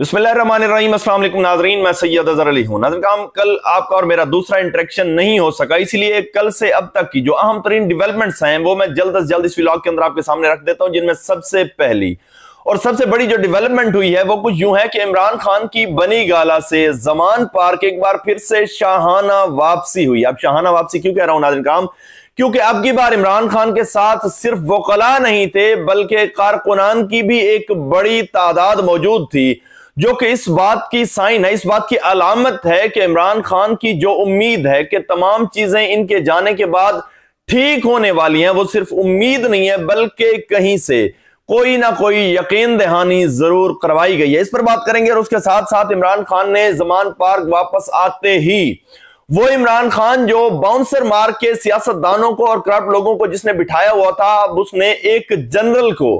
बिस्मिल्लाम नाजरीन मैं सैयद अजहर अली हूँ नाजर काम कल आपका और मेरा दूसरा इंटरेक्शन नहीं हो सका इसलिए कल से अब तक की जो अहम तरीन डेवलपमेंट्स हैं वो मैं जल्द अज जल्द इस व्लॉग के अंदर आपके सामने रख देता हूँ जिनमें सबसे पहली और सबसे बड़ी जो डेवलपमेंट हुई है वो कुछ यूं है कि इमरान खान की बनी गाला से जमान पार्क एक बार फिर से शाहाना वापसी हुई अब शाहाना वापसी क्यों कह रहा हूं नाजन काम क्योंकि अब की बार इमरान खान के साथ सिर्फ वकला नहीं थे बल्कि कारकुनान की भी एक बड़ी तादाद मौजूद थी जो कि इस बात की साइन है इस बात की अलामत है कि इमरान खान की जो उम्मीद है कि तमाम चीजें इनके जाने के बाद ठीक होने वाली हैं वो सिर्फ उम्मीद नहीं है बल्कि कहीं से कोई ना कोई यकीन दहानी जरूर करवाई गई है इस पर बात करेंगे और उसके साथ साथ इमरान खान ने जमान पार्क वापस आते ही वो इमरान खान जो बाउंसर मार के सियासतदानों को और करप्ट लोगों को जिसने बिठाया हुआ था अब उसने एक जनरल को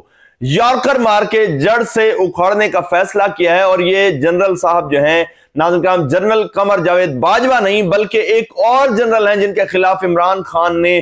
यॉर्कर मार के जड़ से उखाड़ने का फैसला किया है और ये जनरल साहब जो हैं नाजुम जनरल कमर जावेद बाजवा नहीं बल्कि एक और जनरल हैं जिनके खिलाफ इमरान खान ने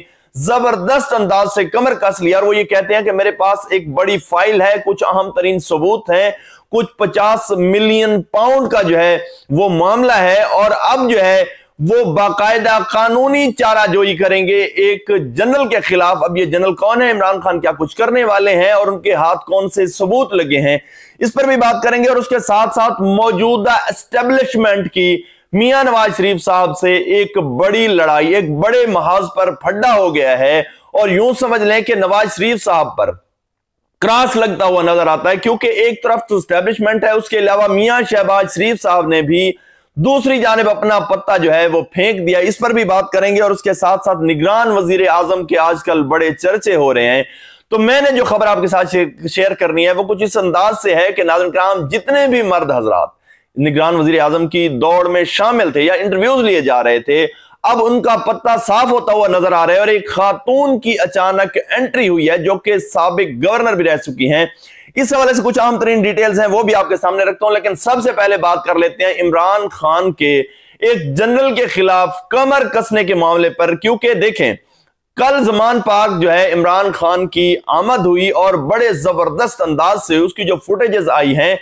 जबरदस्त अंदाज से कमर कस लिया और वो ये कहते हैं कि मेरे पास एक बड़ी फाइल है कुछ अहम तरीन सबूत हैं कुछ 50 मिलियन पाउंड का जो है वो मामला है और अब जो है वो बाकायदा कानूनी चारा जोई करेंगे एक जनरल के खिलाफ अब ये जनरल कौन है इमरान खान क्या कुछ करने वाले हैं और उनके हाथ कौन से सबूत लगे हैं इस पर भी बात करेंगे और उसके साथ साथ मौजूदा एस्टेब्लिशमेंट की मियां नवाज शरीफ साहब से एक बड़ी लड़ाई एक बड़े महाज पर फड्डा हो गया है और यूं समझ लें कि नवाज शरीफ साहब पर क्रॉस लगता हुआ नजर आता है क्योंकि एक तरफ तो स्टैब्लिशमेंट है उसके अलावा मियां शहबाज शरीफ साहब ने भी दूसरी जानब अपना पत्ता जो है वो फेंक दिया इस पर भी बात करेंगे और उसके साथ साथ निगरान वजीर आजम के आजकल बड़े चर्चे हो रहे हैं तो मैंने जो खबर आपके साथ शेयर करनी है वो कुछ इस अंदाज से है कि नाजन कराम जितने भी मर्द हजरात निगरान वजीर आजम की दौड़ में शामिल थे या इंटरव्यूज लिए जा रहे थे अब उनका पत्ता साफ होता हुआ नजर आ रहा है और एक खातून की अचानक एंट्री हुई है जो कि सबक गवर्नर भी रह चुकी हैं इस हवाले से कुछ आम तरीन डिटेल्स हैं वो भी आपके सामने रखता हूं लेकिन सबसे पहले बात कर लेते हैं इमरान खान के एक जनरल के खिलाफ कमर कसने के मामले पर क्योंकि देखें कल जमान पाक जो है इमरान खान की आमद हुई और बड़े जबरदस्त अंदाज से उसकी जो फुटेजेस आई हैं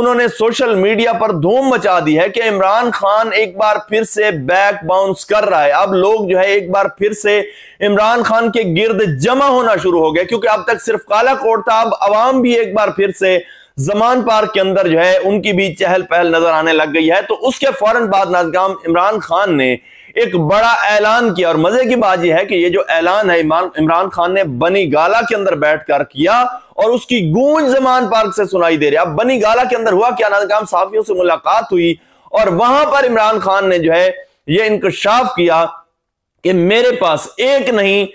उन्होंने सोशल मीडिया पर धूम मचा दी है कि इमरान खान एक बार फिर से बैक बाउंस कर रहा है अब लोग जो है एक बार फिर से इमरान खान के गिर्द जमा होना शुरू हो गया क्योंकि अब तक सिर्फ काला कोट था अब आवाम भी एक बार फिर से जमान पार्क के अंदर जो है उनकी भी चहल पहल नजर आने लग गई है तो उसके फौरन बाद नाजगाम इमरान खान ने एक बड़ा ऐलान किया और मजे की बात यह है कि ये जो ऐलान है इमरान खान ने बनी गाला के अंदर बैठकर किया और उसकी गूंज जमान पार्क से सुनाई दे रही अब बनी गाला के अंदर हुआ क्या नाम साफियों से मुलाकात हुई और वहां पर इमरान खान ने जो है यह इंकशाफ किया कि मेरे पास एक नहीं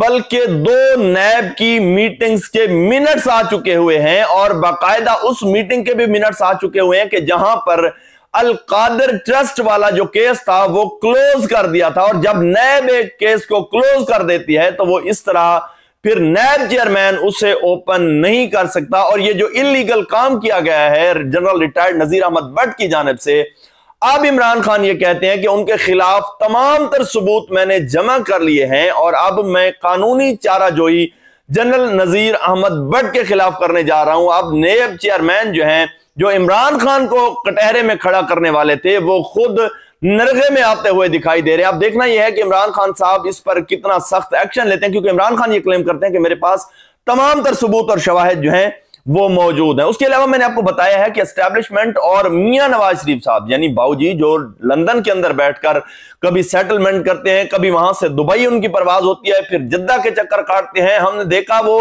बल्कि दो नैब की मीटिंग्स के मिनट्स आ चुके हुए हैं और बाकायदा उस मीटिंग के भी मिनट्स आ चुके हुए हैं कि जहां पर अलकादर ट्रस्ट वाला जो केस था वो क्लोज कर दिया था और जब नैब एक केस को क्लोज कर देती है तो वो इस तरह फिर नैब चेयरमैन उसे ओपन नहीं कर सकता और ये जो इलीगल काम किया गया है जनरल रिटायर्ड नजीर अहमद भट्ट की जानब से अब इमरान खान ये कहते हैं कि उनके खिलाफ तमाम तर सबूत मैंने जमा कर लिए हैं और अब मैं कानूनी चारा जोई जनरल नजीर अहमद भट्ट के खिलाफ करने जा रहा हूं अब नैब चेयरमैन जो है जो इमरान खान को कटहरे में खड़ा करने वाले थे वो खुद नरगे में आते हुए दिखाई दे रहे हैं आप देखना यह है कि इमरान खान साहब इस पर कितना सख्त एक्शन लेते हैं क्योंकि इमरान खान ये क्लेम करते हैं कि मेरे पास तमाम तर सबूत और शवाहद जो हैं वो मौजूद है उसके अलावा मैंने आपको बताया है कि एस्टेब्लिशमेंट और मियां नवाज शरीफ साहब यानी बाऊजी जो लंदन के अंदर बैठकर कभी सेटलमेंट करते हैं कभी वहां से दुबई उनकी परवाज होती है फिर जद्दा के चक्कर काटते हैं हमने देखा वो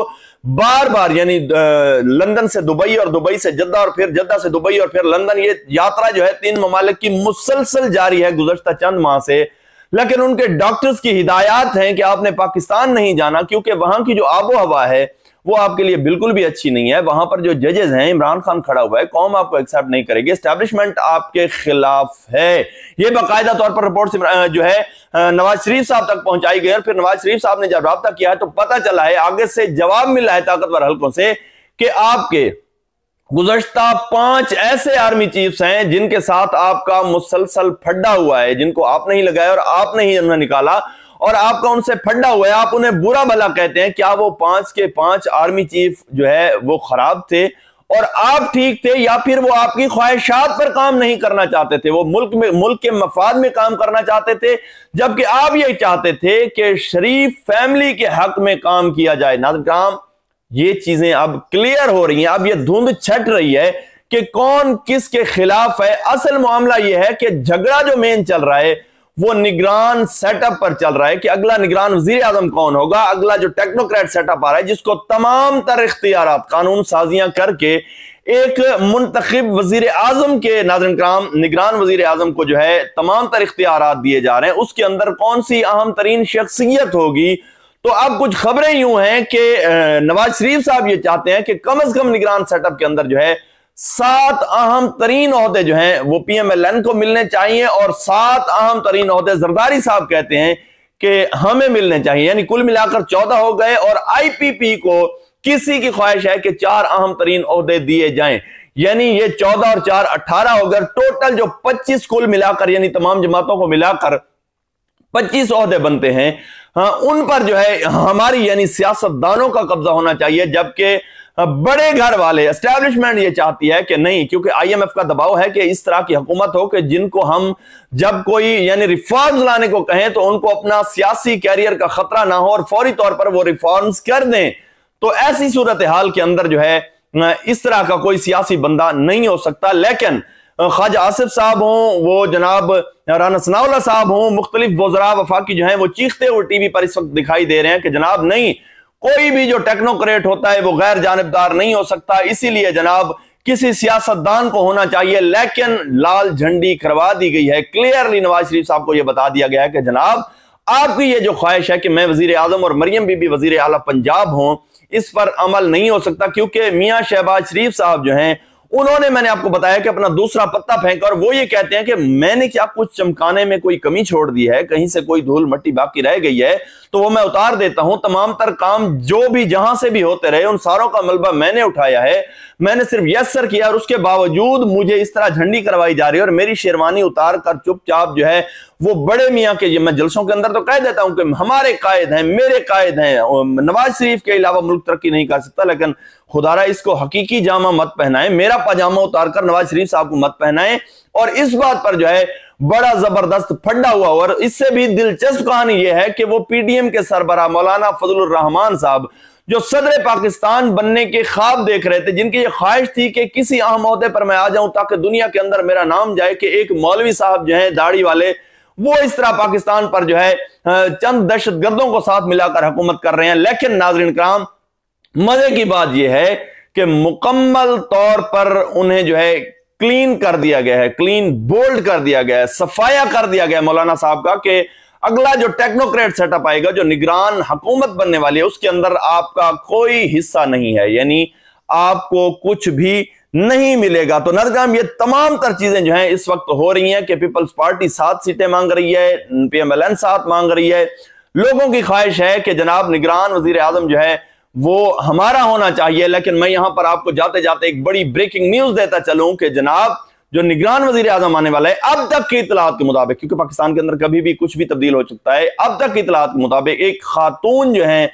बार बार यानी लंदन से दुबई और दुबई से जद्दा और फिर जद्दा से दुबई और फिर लंदन ये यात्रा जो है तीन ममालिक की मुसलसल जारी है गुजशत चंद माह से लेकिन उनके डॉक्टर्स की हिदायत हैं कि आपने पाकिस्तान नहीं जाना क्योंकि वहां की जो आबो हवा है वो आपके लिए बिल्कुल भी अच्छी नहीं है वहां पर जो जजेस हैं इमरान खान खड़ा हुआ है कौम आपको एक्सेप्ट नहीं करेगी स्टैब्लिशमेंट आपके खिलाफ है ये बाकायदा तौर पर रिपोर्ट जो है नवाज शरीफ साहब तक पहुंचाई गई और फिर नवाज शरीफ साहब ने जब रबता किया है तो पता चला है आगे से जवाब मिल रहा है ताकतवर हल्कों से कि आपके गुजशत पांच ऐसे आर्मी चीफ्स हैं जिनके साथ आपका मुसलसल फड्डा हुआ है जिनको आपने ही लगाया और आपने ही इन्हें निकाला और आपका उनसे फंडा हुआ है आप उन्हें बुरा भला कहते हैं क्या वो पांच के पांच आर्मी चीफ जो है वो खराब थे और आप ठीक थे या फिर वो आपकी ख्वाहिशात पर काम नहीं करना चाहते थे वो मुल्क में मुल्क के मफाद में काम करना चाहते थे जबकि आप ये चाहते थे कि शरीफ फैमिली के हक में काम किया जाए काम ये चीजें अब क्लियर हो रही हैं अब ये धुंध छट रही है कि कौन किसके खिलाफ है असल मामला यह है कि झगड़ा जो मेन चल रहा है वो निगरान सेटअप पर चल रहा है कि अगला निगरान वजीर आजम कौन होगा अगला जो टेक्नोक्रेट सेटअप आ रहा है जिसको तमाम तर इख्तियार कानून साजियां करके एक मुंतखब वजीर आजम के नाजन कराम निगरान वजीर आजम को जो है तमाम तर इख्तियार दिए जा रहे हैं उसके अंदर कौन सी अहम तरीन शख्सियत होगी तो अब कुछ खबरें यूं हैं कि नवाज शरीफ साहब ये चाहते हैं कि कम अज कम निगरान सेटअप के अंदर जो है सात अहम तरीन अहदे जो हैं वो एन को मिलने चाहिए और सात अहम तरीन अहदे जरदारी साहब कहते हैं कि हमें मिलने चाहिए यानी कुल मिलाकर चौदह हो गए और आईपीपी को किसी की ख्वाहिश है कि चार अहम तरीन अहदे दिए जाएं यानी ये चौदह और चार अट्ठारह हो गए टोटल जो पच्चीस कुल मिलाकर यानी तमाम जमातों को मिलाकर पच्चीस अहदे बनते हैं हाँ उन पर जो है हमारी यानी सियासतदानों का कब्जा होना चाहिए जबकि बड़े घर वाले एस्टेब्लिशमेंट ये चाहती है कि नहीं क्योंकि आईएमएफ का दबाव है कि इस तरह की हुकूमत हो कि जिनको हम जब कोई यानी रिफॉर्म्स लाने को कहें तो उनको अपना सियासी कैरियर का खतरा ना हो और फौरी तौर पर वो रिफॉर्म्स कर दें तो ऐसी सूरत हाल के अंदर जो है इस तरह का कोई सियासी बंदा नहीं हो सकता लेकिन ख्वाजा आसिफ साहब हों वो जनाब राना सनाउल्ला साहब हों मुख्तलिफ वजरा वफाकी जो है वो चीखते हुए टीवी पर इस वक्त दिखाई दे रहे हैं कि जनाब नहीं कोई भी जो टेक्नोक्रेट होता है वो गैर जानबदार नहीं हो सकता इसीलिए जनाब किसी सियासतदान को होना चाहिए लेकिन लाल झंडी करवा दी गई है क्लियरली नवाज शरीफ साहब को यह बता दिया गया है कि जनाब आपकी ये जो ख्वाहिश है कि मैं वजीर आजम और मरियम बीबी वजीर अला पंजाब हूं इस पर अमल नहीं हो सकता क्योंकि मियाँ शहबाज शरीफ साहब जो हैं उन्होंने मैंने आपको बताया कि अपना दूसरा पत्ता फेंका और वो ये कहते हैं कि मैंने क्या कुछ चमकाने में कोई कमी छोड़ दी है कहीं से कोई धूल मट्टी बाकी रह गई है तो वो मैं उतार देता हूं तमाम तर काम जो भी जहां से भी होते रहे उन सारों का मलबा मैंने उठाया है मैंने सिर्फ यस सर किया और उसके बावजूद मुझे इस तरह झंडी करवाई जा रही है और मेरी शेरवानी उतार कर चुपचाप जो है वो बड़े मियाँ के मैं जलसों के अंदर तो कह देता हूं कि हमारे कायद हैं मेरे कायद हैं नवाज शरीफ के अलावा मुल्क तरक्की नहीं कर सकता लेकिन खुदारा इसको हकीकी जामा मत पहनाएं मेरा पजामा उतार कर नवाज शरीफ साहब को मत पहनाएं और इस बात पर जो है बड़ा जबरदस्त फंडा हुआ और इससे भी दिलचस्प कहानी यह है कि वो पीडीएम के सरबरा मौलाना फजल रहमान साहब जो सदर पाकिस्तान बनने के ख्वाब देख रहे थे जिनकी ये ख्वाहिश थी कि किसी अहम अहदे पर मैं आ जाऊं ताकि दुनिया के अंदर मेरा नाम जाए कि एक मौलवी साहब जो है दाढ़ी वाले वो इस तरह पाकिस्तान पर जो है चंद दहशत गर्दों को साथ मिलाकर हुकूमत कर रहे हैं लेकिन नाजरीन कराम मजे की बात यह है कि मुकम्मल तौर पर उन्हें जो है क्लीन कर दिया गया है क्लीन बोल्ड कर दिया गया है सफाया कर दिया गया है मौलाना साहब का कि अगला जो टेक्नोक्रेट सेटअप आएगा जो निगरान हुकूमत बनने वाली है उसके अंदर आपका कोई हिस्सा नहीं है यानी आपको कुछ भी नहीं मिलेगा तो नरजाम ये तमाम तर चीजें जो हैं इस वक्त हो रही हैं कि पीपल्स पार्टी सात सीटें मांग रही है पीएमएलएन सात मांग रही है लोगों की ख्वाहिश है कि जनाब निगरान वजीर आजम जो है वो हमारा होना चाहिए लेकिन मैं यहां पर आपको जाते जाते एक बड़ी ब्रेकिंग न्यूज देता चलूं कि जनाब जो निगरान वजीर आजम आने वाला है अब तक की इतलात के मुताबिक क्योंकि पाकिस्तान के अंदर कभी भी कुछ भी तब्दील हो चुका है अब तक की इतलात के मुताबिक एक खातून जो है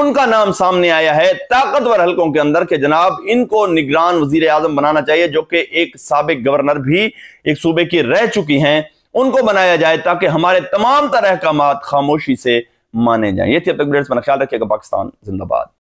उनका नाम सामने आया है ताकतवर हलकों के अंदर के जनाब इनको निगरान वजीर आजम बनाना चाहिए जो कि एक सबक गवर्नर भी एक सूबे की रह चुकी हैं उनको बनाया जाए ताकि हमारे तमाम तरह का खामोशी से माने जाए ये थी अब तक मेरा ख्याल रखिएगा पाकिस्तान जिंदाबाद